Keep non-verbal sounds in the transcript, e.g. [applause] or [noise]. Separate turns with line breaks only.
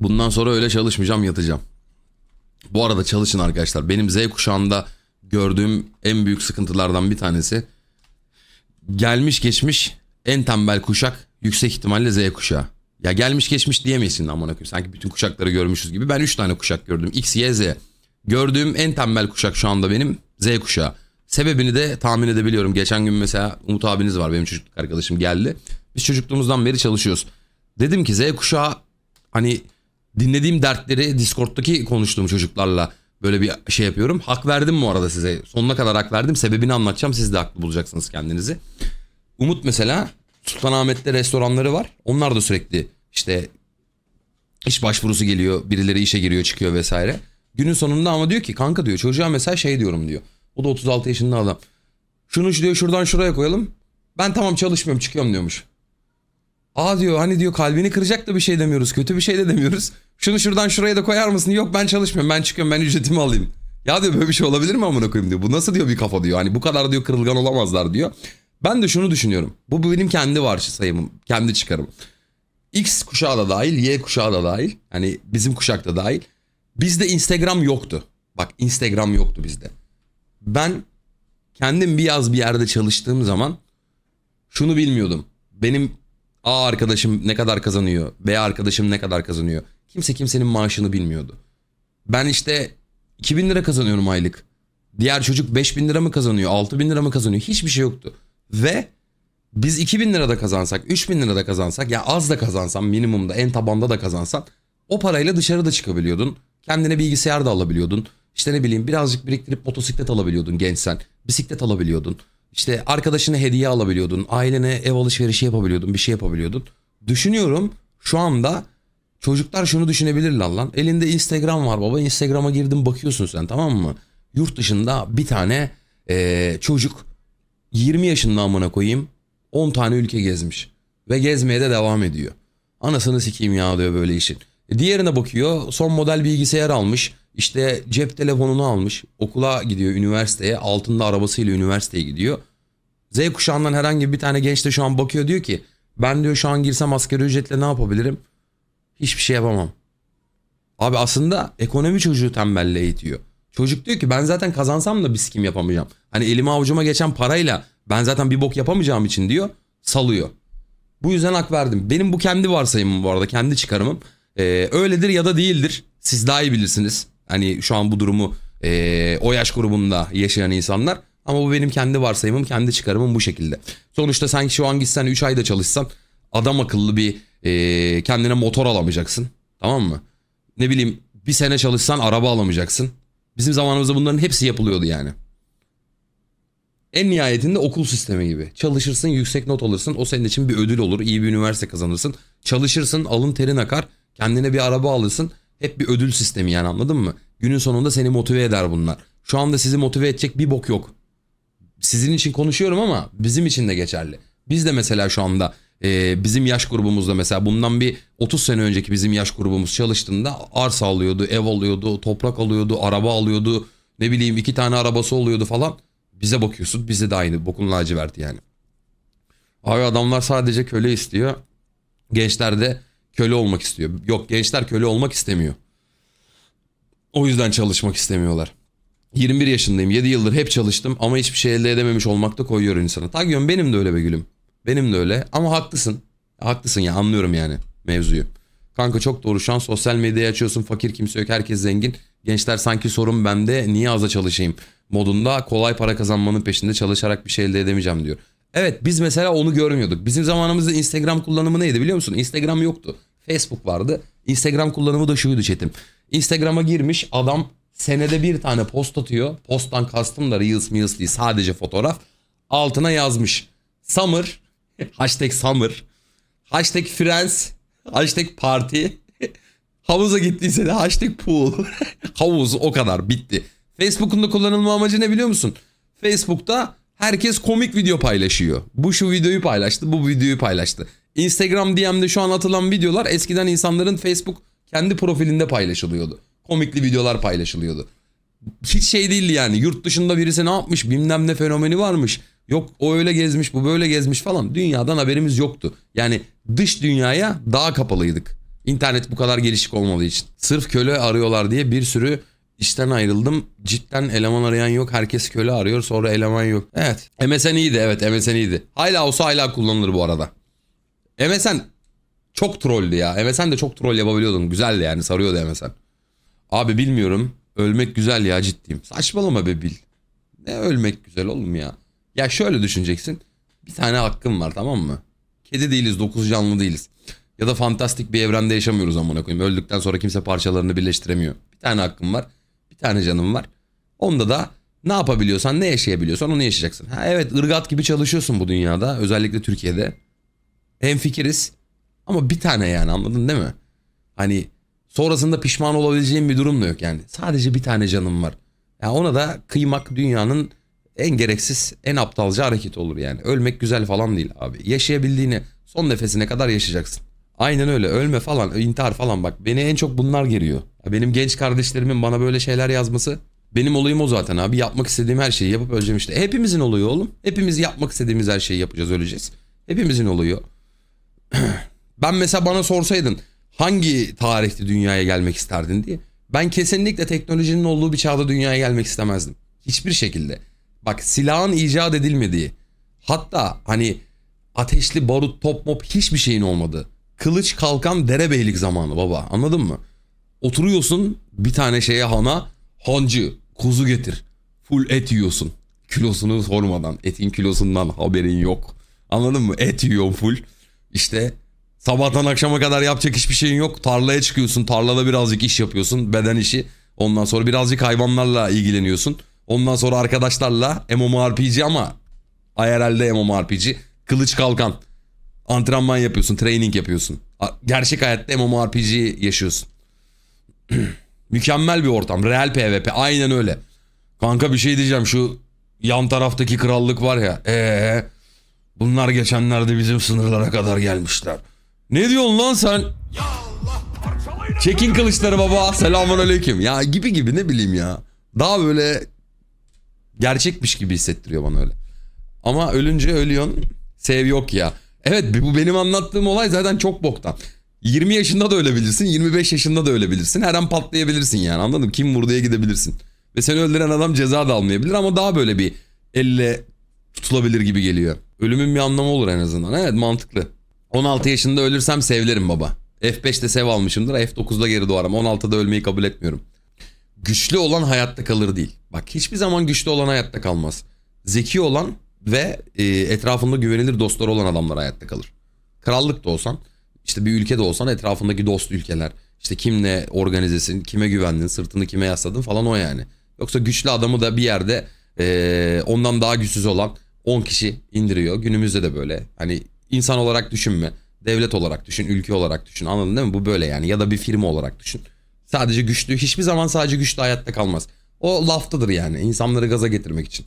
Bundan sonra öyle çalışmayacağım yatacağım. Bu arada çalışın arkadaşlar. Benim Z kuşağında gördüğüm en büyük sıkıntılardan bir tanesi. Gelmiş geçmiş en tembel kuşak yüksek ihtimalle Z kuşağı. Ya gelmiş geçmiş diyemeyesin şimdi amına Sanki bütün kuşakları görmüşüz gibi. Ben 3 tane kuşak gördüm. X, Y, Z. Gördüğüm en tembel kuşak şu anda benim Z kuşağı. Sebebini de tahmin edebiliyorum. Geçen gün mesela Umut abiniz var benim çocukluk arkadaşım geldi. Biz çocukluğumuzdan beri çalışıyoruz. Dedim ki Z kuşağı hani dinlediğim dertleri Discord'daki konuştuğum çocuklarla böyle bir şey yapıyorum. Hak verdim bu arada size. Sonuna kadar hak verdim. Sebebini anlatacağım. Siz de haklı bulacaksınız kendinizi. Umut mesela Sultanahmet'te restoranları var. Onlar da sürekli işte iş başvurusu geliyor. Birileri işe giriyor çıkıyor vesaire. Günün sonunda ama diyor ki kanka diyor çocuğa mesela şey diyorum diyor. O da 36 yaşında adam. Şunu şu diyor şuradan şuraya koyalım. Ben tamam çalışmıyorum çıkıyorum diyormuş. Aa diyor hani diyor kalbini kıracak da bir şey demiyoruz. Kötü bir şey de demiyoruz. Şunu şuradan şuraya da koyar mısın? Yok ben çalışmıyorum. Ben çıkıyorum. Ben ücretimi alayım. Ya diyor böyle bir şey olabilir mi amına koyayım diyor. Bu nasıl diyor bir kafa diyor. Hani bu kadar diyor kırılgan olamazlar diyor. Ben de şunu düşünüyorum. Bu benim kendi var sayımım. Kendi çıkarım. X kuşağı da dahil, Y kuşağı da dahil. Hani bizim kuşak da dahil. Bizde Instagram yoktu. Bak Instagram yoktu bizde. Ben kendim bir yaz bir yerde çalıştığım zaman şunu bilmiyordum. Benim A arkadaşım ne kadar kazanıyor? B arkadaşım ne kadar kazanıyor? Kimse kimsenin maaşını bilmiyordu. Ben işte 2000 lira kazanıyorum aylık. Diğer çocuk 5000 lira mı kazanıyor? 6000 lira mı kazanıyor? Hiçbir şey yoktu. Ve biz 2000 lira da kazansak, 3000 lira da kazansak ya az da kazansam, minimumda en tabanda da kazansan o parayla dışarıda çıkabiliyordun. Kendine bilgisayar da alabiliyordun. İşte ne bileyim birazcık biriktirip motosiklet alabiliyordun gençsen. Bisiklet alabiliyordun. İşte arkadaşına hediye alabiliyordun. Ailene ev alışverişi yapabiliyordun. Bir şey yapabiliyordun. Düşünüyorum şu anda çocuklar şunu düşünebilirler lan. Elinde Instagram var baba. Instagram'a girdin bakıyorsun sen tamam mı? Yurt dışında bir tane ee, çocuk 20 yaşında amına koyayım 10 tane ülke gezmiş. Ve gezmeye de devam ediyor. Anasını sikeyim ya diyor böyle işin. E, diğerine bakıyor son model bilgisayar almış. İşte cep telefonunu almış. Okula gidiyor üniversiteye. Altında arabasıyla üniversiteye gidiyor. Z kuşağından herhangi bir tane genç de şu an bakıyor diyor ki ben diyor şu an girsem asgari ücretle ne yapabilirim? Hiçbir şey yapamam. Abi aslında ekonomi çocuğu tembelliğe eğitiyor Çocuk diyor ki ben zaten kazansam da bir sikim yapamayacağım. Hani elime avucuma geçen parayla ben zaten bir bok yapamayacağım için diyor salıyor. Bu yüzden hak verdim. Benim bu kendi varsayımım bu arada kendi çıkarımım. Ee, öyledir ya da değildir. Siz daha iyi bilirsiniz. Hani şu an bu durumu e, o yaş grubunda yaşayan insanlar. Ama bu benim kendi varsayımım, kendi çıkarımım bu şekilde. Sonuçta sen şu an gitsen 3 ayda çalışsan adam akıllı bir e, kendine motor alamayacaksın. Tamam mı? Ne bileyim bir sene çalışsan araba alamayacaksın. Bizim zamanımızda bunların hepsi yapılıyordu yani. En nihayetinde okul sistemi gibi. Çalışırsın yüksek not alırsın o senin için bir ödül olur iyi bir üniversite kazanırsın. Çalışırsın alın terin akar kendine bir araba alırsın hep bir ödül sistemi yani anladın mı? Günün sonunda seni motive eder bunlar. Şu anda sizi motive edecek bir bok yok. Sizin için konuşuyorum ama bizim için de geçerli. Biz de mesela şu anda e, bizim yaş grubumuzda mesela bundan bir 30 sene önceki bizim yaş grubumuz çalıştığında arsa alıyordu, ev alıyordu, toprak alıyordu, araba alıyordu. Ne bileyim iki tane arabası oluyordu falan. Bize bakıyorsun bize de aynı bokun laciverti yani. Abi adamlar sadece köle istiyor. Gençler de köle olmak istiyor. Yok gençler köle olmak istemiyor. O yüzden çalışmak istemiyorlar. 21 yaşındayım. 7 yıldır hep çalıştım ama hiçbir şey elde edememiş olmak da koyuyor insana. Tagyom benim de öyle be gülüm. Benim de öyle ama haklısın. Haklısın ya anlıyorum yani mevzuyu. Kanka çok doğru şu an sosyal medyayı açıyorsun fakir kimse yok herkes zengin. Gençler sanki sorun bende niye aza çalışayım modunda kolay para kazanmanın peşinde çalışarak bir şey elde edemeyeceğim diyor. Evet biz mesela onu görmüyorduk. Bizim zamanımızda Instagram kullanımı neydi biliyor musun? Instagram yoktu. Facebook vardı. Instagram kullanımı da şuydu chatim. Instagram'a girmiş adam senede bir tane post atıyor. Posttan kastım da Reels Meals değil sadece fotoğraf. Altına yazmış. Summer. [laughs] Hashtag Summer. Hashtag Friends. Hashtag Party. [laughs] Havuza gittiyse de hashtag pool. [laughs] Havuz o kadar bitti. Facebook'un da kullanılma amacı ne biliyor musun? Facebook'ta Herkes komik video paylaşıyor. Bu şu videoyu paylaştı, bu videoyu paylaştı. Instagram DM'de şu an atılan videolar eskiden insanların Facebook kendi profilinde paylaşılıyordu. Komikli videolar paylaşılıyordu. Hiç şey değildi yani yurt dışında birisi ne yapmış bilmem ne fenomeni varmış. Yok o öyle gezmiş bu böyle gezmiş falan dünyadan haberimiz yoktu. Yani dış dünyaya daha kapalıydık. İnternet bu kadar gelişik olmadığı için. Sırf köle arıyorlar diye bir sürü İşten ayrıldım. Cidden eleman arayan yok. Herkes köle arıyor. Sonra eleman yok. Evet. MSN iyiydi. Evet MSN iyiydi. Hala olsa hala kullanılır bu arada. MSN çok trolldü ya. MSN de çok troll yapabiliyordun. Güzeldi yani. Sarıyordu MSN. Abi bilmiyorum. Ölmek güzel ya ciddiyim. Saçmalama be Bil. Ne ölmek güzel oğlum ya. Ya şöyle düşüneceksin. Bir tane hakkım var tamam mı? Kedi değiliz. Dokuz canlı değiliz. Ya da fantastik bir evrende yaşamıyoruz amına koyayım. Öldükten sonra kimse parçalarını birleştiremiyor. Bir tane hakkım var tane canım var. Onda da ne yapabiliyorsan, ne yaşayabiliyorsan onu yaşayacaksın. Ha evet ırgat gibi çalışıyorsun bu dünyada. Özellikle Türkiye'de. Hem fikiriz. Ama bir tane yani anladın değil mi? Hani sonrasında pişman olabileceğin bir durum da yok yani. Sadece bir tane canım var. Ya yani ona da kıymak dünyanın en gereksiz, en aptalca hareket olur yani. Ölmek güzel falan değil abi. Yaşayabildiğini son nefesine kadar yaşayacaksın. Aynen öyle. Ölme falan, intihar falan bak. Beni en çok bunlar geriyor. Benim genç kardeşlerimin bana böyle şeyler yazması benim olayım o zaten abi. Yapmak istediğim her şeyi yapıp öleceğim işte. Hepimizin olayı oğlum. Hepimiz yapmak istediğimiz her şeyi yapacağız öleceğiz. Hepimizin olayı. [clears throat] ben mesela bana sorsaydın hangi tarihte dünyaya gelmek isterdin diye. Ben kesinlikle teknolojinin olduğu bir çağda dünyaya gelmek istemezdim. Hiçbir şekilde. Bak silahın icat edilmediği. Hatta hani ateşli barut top mop hiçbir şeyin olmadı. Kılıç kalkan derebeylik zamanı baba anladın mı? Oturuyorsun bir tane şeye hana hancı kuzu getir. Full et yiyorsun. Kilosunu sormadan etin kilosundan haberin yok. Anladın mı? Et yiyorsun full. işte sabahtan akşama kadar yapacak hiçbir şeyin yok. Tarlaya çıkıyorsun. Tarlada birazcık iş yapıyorsun. Beden işi. Ondan sonra birazcık hayvanlarla ilgileniyorsun. Ondan sonra arkadaşlarla MMORPG ama IRL'de MMORPG. Kılıç kalkan. Antrenman yapıyorsun, training yapıyorsun. Gerçek hayatta MMORPG yaşıyorsun. [clears throat] Mükemmel bir ortam. Real PvP. Aynen öyle. Kanka bir şey diyeceğim. Şu yan taraftaki krallık var ya. Ee, bunlar geçenlerde bizim sınırlara kadar gelmişler. Ne diyorsun lan sen? Çekin kılıçları baba. Selamun aleyküm. Ya gibi gibi ne bileyim ya. Daha böyle gerçekmiş gibi hissettiriyor bana öyle. Ama ölünce ölüyorsun. Sev yok ya. Evet bu benim anlattığım olay zaten çok boktan. 20 yaşında da ölebilirsin, 25 yaşında da ölebilirsin. Her an patlayabilirsin yani anladın mı? Kim vurduya gidebilirsin. Ve seni öldüren adam ceza da almayabilir ama daha böyle bir elle tutulabilir gibi geliyor. Ölümün bir anlamı olur en azından. Evet mantıklı. 16 yaşında ölürsem sevlerim baba. F5'te sev almışımdır. F9'da geri doğarım. 16'da ölmeyi kabul etmiyorum. Güçlü olan hayatta kalır değil. Bak hiçbir zaman güçlü olan hayatta kalmaz. Zeki olan ve e, etrafında güvenilir dostlar olan adamlar hayatta kalır. Krallık da olsan işte bir ülkede olsan etrafındaki dost ülkeler. İşte kimle organizesin, kime güvendin, sırtını kime yasladın falan o yani. Yoksa güçlü adamı da bir yerde e, ondan daha güçsüz olan 10 kişi indiriyor. Günümüzde de böyle. Hani insan olarak düşünme. Devlet olarak düşün, ülke olarak düşün. Anladın değil mi? Bu böyle yani. Ya da bir firma olarak düşün. Sadece güçlü. Hiçbir zaman sadece güçlü hayatta kalmaz. O laftadır yani. insanları gaza getirmek için.